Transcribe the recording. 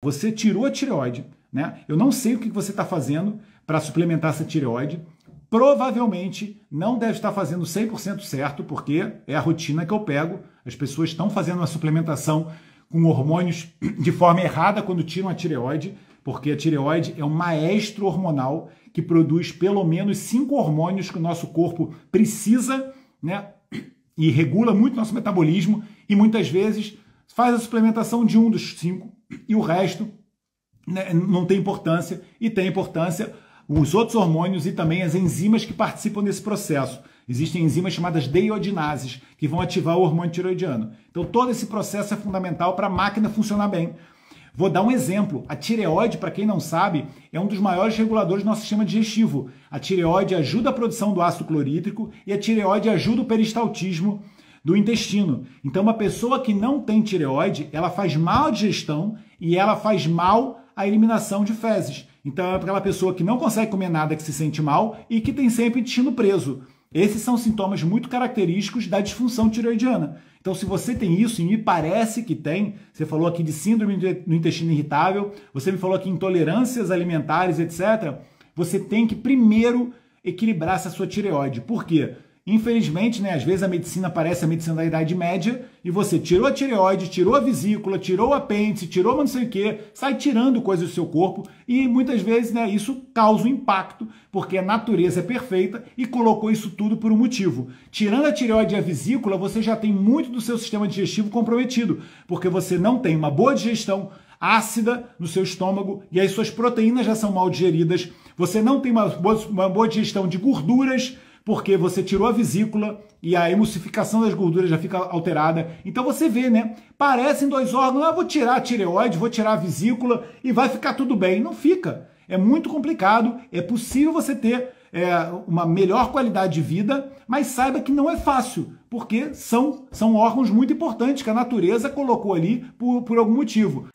Você tirou a tireoide, né? Eu não sei o que você está fazendo para suplementar essa tireoide. Provavelmente não deve estar fazendo 100% certo, porque é a rotina que eu pego. As pessoas estão fazendo uma suplementação com hormônios de forma errada quando tiram a tireoide, porque a tireoide é um maestro hormonal que produz pelo menos cinco hormônios que o nosso corpo precisa, né? E regula muito nosso metabolismo e muitas vezes faz a suplementação de um dos cinco e o resto né, não tem importância e tem importância os outros hormônios e também as enzimas que participam desse processo. Existem enzimas chamadas deiodinases que vão ativar o hormônio tireoidiano. Então todo esse processo é fundamental para a máquina funcionar bem. Vou dar um exemplo. A tireoide, para quem não sabe, é um dos maiores reguladores do nosso sistema digestivo. A tireoide ajuda a produção do ácido clorídrico e a tireoide ajuda o peristaltismo do intestino. Então, uma pessoa que não tem tireoide, ela faz mal a digestão e ela faz mal à eliminação de fezes. Então, é aquela pessoa que não consegue comer nada, que se sente mal e que tem sempre intestino preso. Esses são sintomas muito característicos da disfunção tireoidiana. Então, se você tem isso, e me parece que tem, você falou aqui de síndrome do intestino irritável, você me falou aqui intolerâncias alimentares, etc. Você tem que primeiro equilibrar essa sua tireoide. Por quê? Infelizmente, né, às vezes a medicina parece a medicina da Idade Média e você tirou a tireoide, tirou a vesícula, tirou o apêndice, tirou não sei o quê, sai tirando coisas do seu corpo e muitas vezes né, isso causa um impacto, porque a natureza é perfeita e colocou isso tudo por um motivo. Tirando a tireoide e a vesícula, você já tem muito do seu sistema digestivo comprometido, porque você não tem uma boa digestão, ácida no seu estômago e as suas proteínas já são mal digeridas. Você não tem uma boa, digestão de gorduras, porque você tirou a vesícula e a emulsificação das gorduras já fica alterada. Então você vê, né? Parecem dois órgãos, ah, vou tirar a tireoide, vou tirar a vesícula e vai ficar tudo bem. Não fica. É muito complicado, é possível você ter é, uma melhor qualidade de vida, mas saiba que não é fácil, porque são, são órgãos muito importantes que a natureza colocou ali por, por algum motivo.